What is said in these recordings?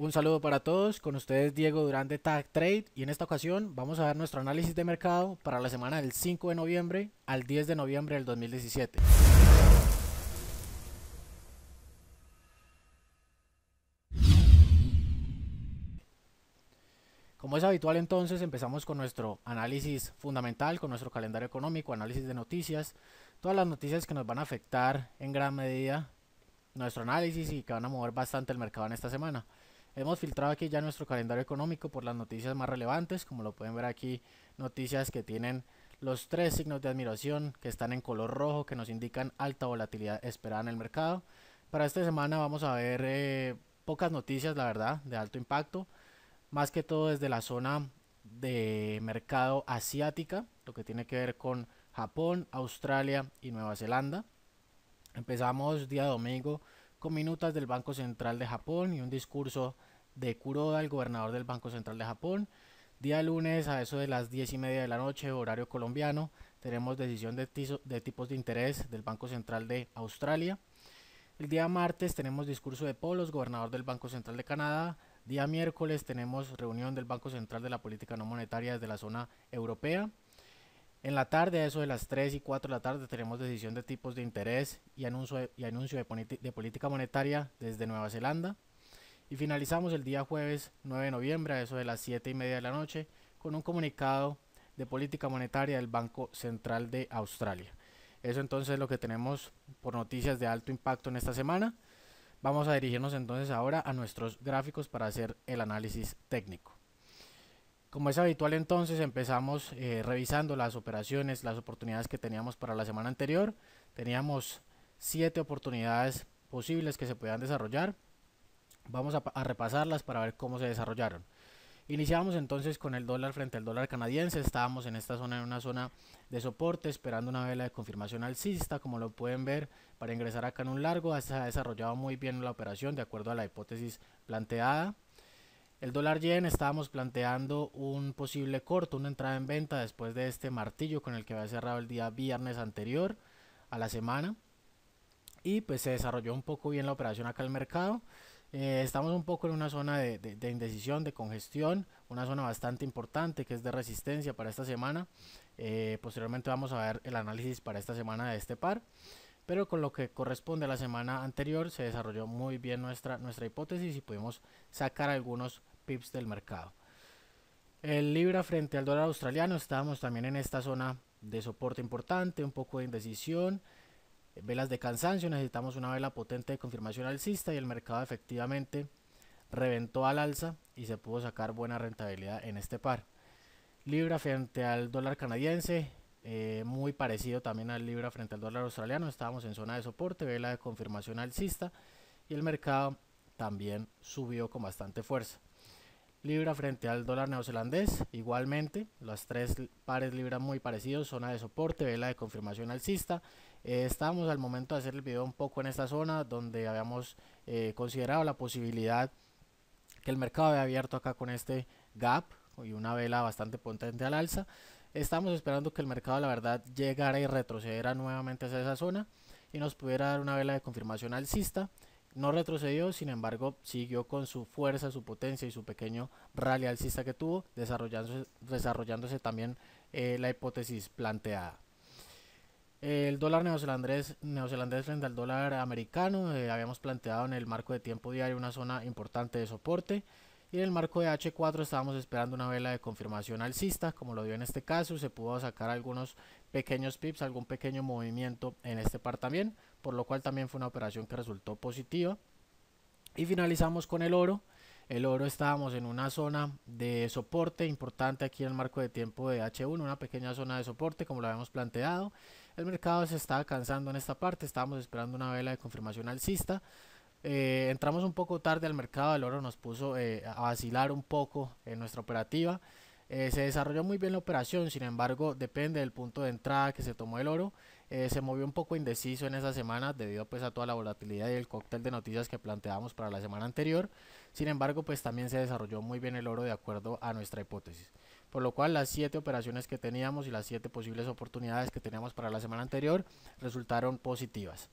Un saludo para todos, con ustedes Diego Durán de Tag Trade y en esta ocasión vamos a ver nuestro análisis de mercado para la semana del 5 de noviembre al 10 de noviembre del 2017. Como es habitual entonces empezamos con nuestro análisis fundamental, con nuestro calendario económico, análisis de noticias, todas las noticias que nos van a afectar en gran medida nuestro análisis y que van a mover bastante el mercado en esta semana. Hemos filtrado aquí ya nuestro calendario económico por las noticias más relevantes, como lo pueden ver aquí, noticias que tienen los tres signos de admiración que están en color rojo, que nos indican alta volatilidad esperada en el mercado. Para esta semana vamos a ver eh, pocas noticias, la verdad, de alto impacto, más que todo desde la zona de mercado asiática, lo que tiene que ver con Japón, Australia y Nueva Zelanda. Empezamos día domingo con minutas del Banco Central de Japón y un discurso de Kuroda, el gobernador del Banco Central de Japón. Día lunes a eso de las diez y media de la noche, horario colombiano, tenemos decisión de, de tipos de interés del Banco Central de Australia. El día martes tenemos discurso de Polos, gobernador del Banco Central de Canadá. Día miércoles tenemos reunión del Banco Central de la Política No Monetaria desde la zona europea. En la tarde, a eso de las 3 y 4 de la tarde, tenemos decisión de tipos de interés y anuncio de, y anuncio de, política monetaria desde Nueva Zelanda. Y finalizamos el día jueves 9 de noviembre, a eso de las 7 y media de la noche, con un comunicado de política monetaria del Banco Central de Australia. Eso entonces es lo que tenemos por noticias de alto impacto en esta semana. Vamos a dirigirnos entonces ahora a nuestros gráficos para hacer el análisis técnico. Como es habitual entonces empezamos eh, revisando las operaciones, las oportunidades que teníamos para la semana anterior. Teníamos siete oportunidades posibles que se podían desarrollar. Vamos a, a repasarlas para ver cómo se desarrollaron. Iniciamos entonces con el dólar frente al dólar canadiense, estábamos en esta zona, en una zona de soporte, esperando una vela de confirmación alcista, como lo pueden ver, para ingresar acá en un largo, se ha desarrollado muy bien la operación de acuerdo a la hipótesis planteada. El dólar yen estábamos planteando un posible corto, una entrada en venta después de este martillo con el que había cerrado el día viernes anterior a la semana. Y pues se desarrolló un poco bien la operación acá al mercado. Eh, estamos un poco en una zona de, indecisión, de congestión, una zona bastante importante que es de resistencia para esta semana. Eh, posteriormente vamos a ver el análisis para esta semana de este par. Pero con lo que corresponde a la semana anterior se desarrolló muy bien nuestra, nuestra hipótesis y pudimos sacar algunos pips del mercado. El libra frente al dólar australiano, estábamos también en esta zona de soporte importante, un poco de indecisión, velas de cansancio, necesitamos una vela potente de confirmación alcista y el mercado efectivamente reventó al alza y se pudo sacar buena rentabilidad en este par. Libra frente al dólar canadiense, eh, muy parecido también al Libra frente al dólar australiano, estábamos en zona de soporte, vela de confirmación alcista y el mercado también subió con bastante fuerza libra frente al dólar neozelandés. Igualmente, las tres pares libra muy parecidos, zona de soporte, vela de confirmación alcista. estamos eh, estábamos al momento de hacer el video un poco en esta zona donde habíamos eh, considerado la posibilidad que el mercado había abierto acá con este gap y una vela bastante potente al alza. Estamos esperando que el mercado, la verdad, llegara y retrocediera nuevamente hacia esa zona y nos pudiera dar una vela de confirmación alcista. No retrocedió, sin embargo, siguió con su fuerza, su potencia y su pequeño rally alcista que tuvo, desarrollándose, también eh, la hipótesis planteada. El dólar neozelandés, neozelandés frente al dólar americano, eh, habíamos planteado en el marco de tiempo diario una zona importante de soporte. Y en el marco de H4 estábamos esperando una vela de confirmación alcista, como lo dio en este caso, se pudo sacar algunos pequeños pips, algún pequeño movimiento en este par también por lo cual también fue una operación que resultó positiva. Y finalizamos con el oro. El oro estábamos en una zona de soporte importante aquí en el marco de tiempo de H1, una pequeña zona de soporte como lo habíamos planteado. El mercado se está alcanzando en esta parte, estábamos esperando una vela de confirmación alcista. Eh, entramos un poco tarde al mercado, el oro nos puso eh, a vacilar un poco en nuestra operativa. Eh, se desarrolló muy bien la operación, sin embargo depende del punto de entrada que se tomó el oro. Eh, se movió un poco indeciso en esa semana debido pues a toda la volatilidad y el cóctel de noticias que planteábamos para la semana anterior. Sin embargo, pues también se desarrolló muy bien el oro de acuerdo a nuestra hipótesis. Por lo cual las siete operaciones que teníamos y las siete posibles oportunidades que teníamos para la semana anterior resultaron positivas.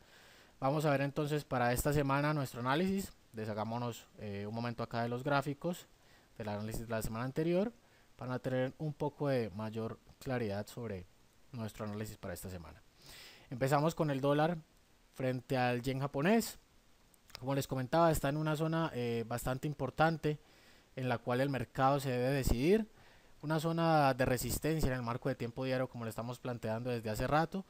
Vamos a ver entonces para esta semana nuestro análisis. Deshagámonos eh, un momento acá de los gráficos del análisis de la semana anterior para tener un poco de mayor claridad sobre nuestro análisis para esta semana. Empezamos con el dólar frente al yen japonés. Como les comentaba, está en una zona eh, bastante importante en la cual el mercado se debe decidir. Una zona de resistencia en el marco de tiempo diario, como le estamos planteando desde hace rato.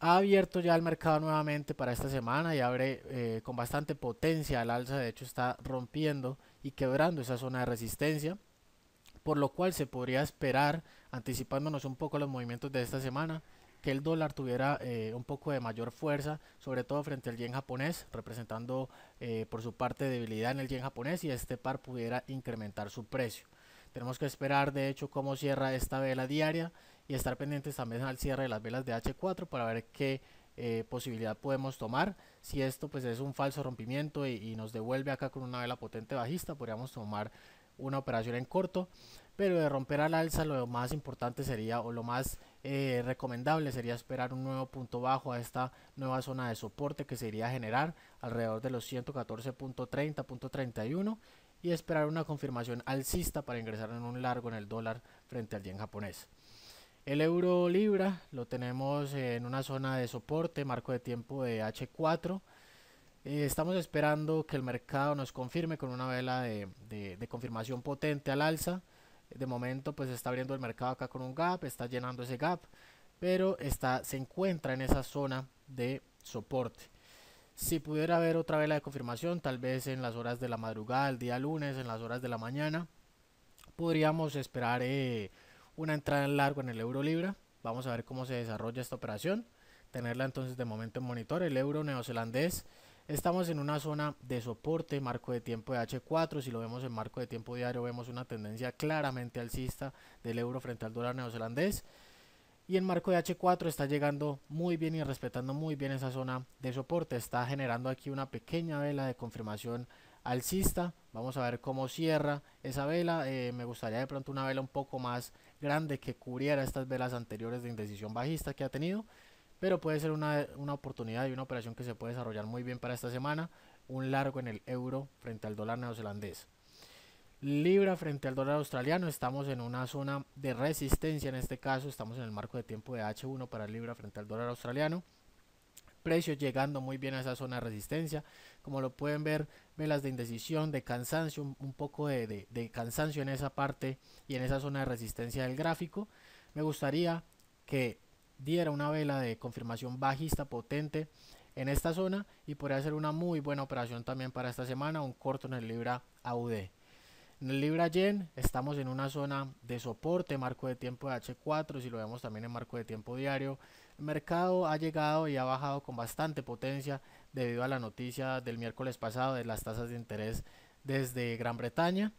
Ha abierto ya el mercado nuevamente para esta semana y abre eh, con bastante potencia al alza. De hecho, está rompiendo y quebrando esa zona de resistencia por lo cual se podría esperar, anticipándonos un poco los movimientos de esta semana, que el dólar tuviera eh, un poco de mayor fuerza, sobre todo frente al yen japonés, representando eh, por su parte debilidad en el yen japonés y este par pudiera incrementar su precio. Tenemos que esperar de hecho cómo cierra esta vela diaria y estar pendientes también al cierre de las velas de H4 para ver qué eh, posibilidad podemos tomar. Si esto pues es un falso rompimiento y, y nos devuelve acá con una vela potente bajista, podríamos tomar una operación en corto, pero de romper al alza lo más importante sería o lo más eh, recomendable sería esperar un nuevo punto bajo a esta nueva zona de soporte que se iría a generar alrededor de los 114.30.31 y esperar una confirmación alcista para ingresar en un largo en el dólar frente al yen japonés. El euro libra lo tenemos en una zona de soporte, marco de tiempo de H4. Eh, estamos esperando que el mercado nos confirme con una vela de confirmación potente al alza de momento pues está abriendo el mercado acá con un gap, está llenando ese gap, pero está, se encuentra en esa zona de soporte. Si pudiera haber otra vela de confirmación, tal vez en las horas de la madrugada, el día lunes, en las horas de la mañana, podríamos esperar eh, una entrada en largo en el euro libra. Vamos a ver cómo se desarrolla esta operación. Tenerla entonces de momento en monitor, el euro neozelandés Estamos en una zona de soporte, marco de tiempo de H4, si lo vemos en marco de tiempo diario vemos una tendencia claramente alcista del euro frente al dólar neozelandés y en marco de H4 está llegando muy bien y respetando muy bien esa zona de soporte, está generando aquí una pequeña vela de confirmación alcista, vamos a ver cómo cierra esa vela, eh, me gustaría de pronto una vela un poco más grande que cubriera estas velas anteriores de indecisión bajista que ha tenido, pero puede ser una, oportunidad y una operación que se puede desarrollar muy bien para esta semana. Un largo en el euro frente al dólar neozelandés. Libra frente al dólar australiano, estamos en una zona de resistencia en este caso, estamos en el marco de tiempo de H1 para Libra frente al dólar australiano. Precios llegando muy bien a esa zona de resistencia, como lo pueden ver, velas de indecisión, de cansancio, un poco de, de cansancio en esa parte y en esa zona de resistencia del gráfico. Me gustaría que diera una vela de confirmación bajista potente en esta zona y podría ser una muy buena operación también para esta semana, un corto en el Libra AUD. En el Libra Yen estamos en una zona de soporte, marco de tiempo de H4, si lo vemos también en marco de tiempo diario. El mercado ha llegado y ha bajado con bastante potencia debido a la noticia del miércoles pasado de las tasas de interés desde Gran Bretaña.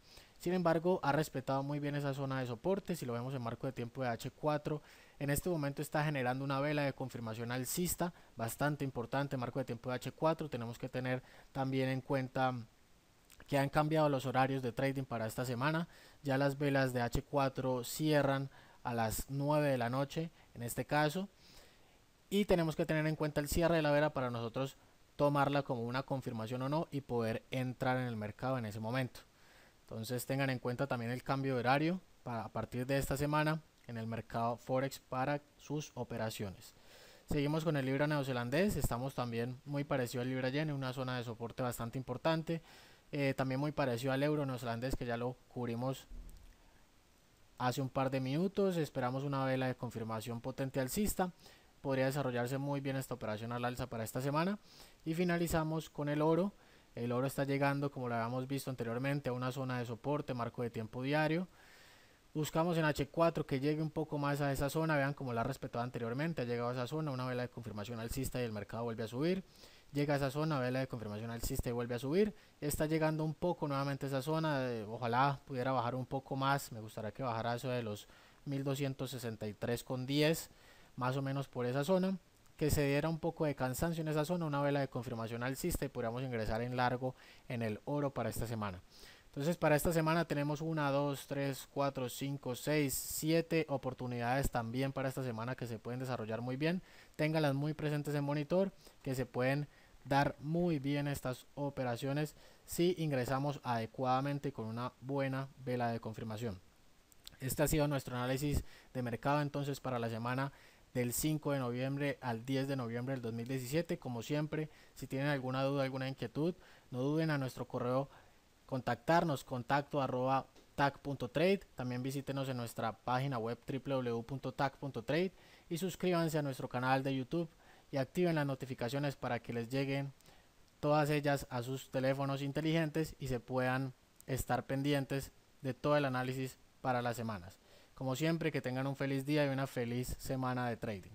Sin embargo, ha respetado muy bien esa zona de soporte. Si lo vemos en marco de tiempo de H4, en este momento está generando una vela de confirmación alcista bastante importante. en Marco de tiempo de H4, tenemos que tener también en cuenta que han cambiado los horarios de trading para esta semana. Ya las velas de H4 cierran a las 9 de la noche en este caso. Y tenemos que tener en cuenta el cierre de la vela para nosotros tomarla como una confirmación o no y poder entrar en el mercado en ese momento. Entonces tengan en cuenta también el cambio de horario a partir de esta semana en el mercado Forex para sus operaciones. Seguimos con el Libra neozelandés, estamos también muy parecido al Libra Yen, una zona de soporte bastante importante, eh, también muy parecido al Euro neozelandés que ya lo cubrimos hace un par de minutos, esperamos una vela de confirmación potente alcista, podría desarrollarse muy bien esta operación al alza para esta semana y finalizamos con el oro el oro está llegando, como lo habíamos visto anteriormente, a una zona de soporte, marco de tiempo diario. Buscamos en H4 que llegue un poco más a esa zona, vean como la ha respetado anteriormente, ha llegado a esa zona, una vela de confirmación alcista y el mercado vuelve a subir. Llega a esa zona, vela de confirmación alcista y vuelve a subir. Está llegando un poco nuevamente a esa zona, eh, ojalá pudiera bajar un poco más, me gustaría que bajara eso de los 1263,10, más o menos por esa zona que se diera un poco de cansancio en esa zona, una vela de confirmación alcista y podríamos ingresar en largo en el oro para esta semana. Entonces para esta semana tenemos 1, 2, 3, 4, 5, 6, 7 oportunidades también para esta semana que se pueden desarrollar muy bien. Ténganlas muy presentes en monitor que se pueden dar muy bien estas operaciones si ingresamos adecuadamente con una buena vela de confirmación. Este ha sido nuestro análisis de mercado entonces para la semana del 5 de noviembre al 10 de noviembre del 2017. Como siempre, si tienen alguna duda, alguna inquietud, no duden a nuestro correo contactarnos contacto arroba tag.trade, También visítenos en nuestra página web www.tac.trade y suscríbanse a nuestro canal de YouTube y activen las notificaciones para que les lleguen todas ellas a sus teléfonos inteligentes y se puedan estar pendientes de todo el análisis para las semanas. Como siempre, que tengan un feliz día y una feliz semana de trading.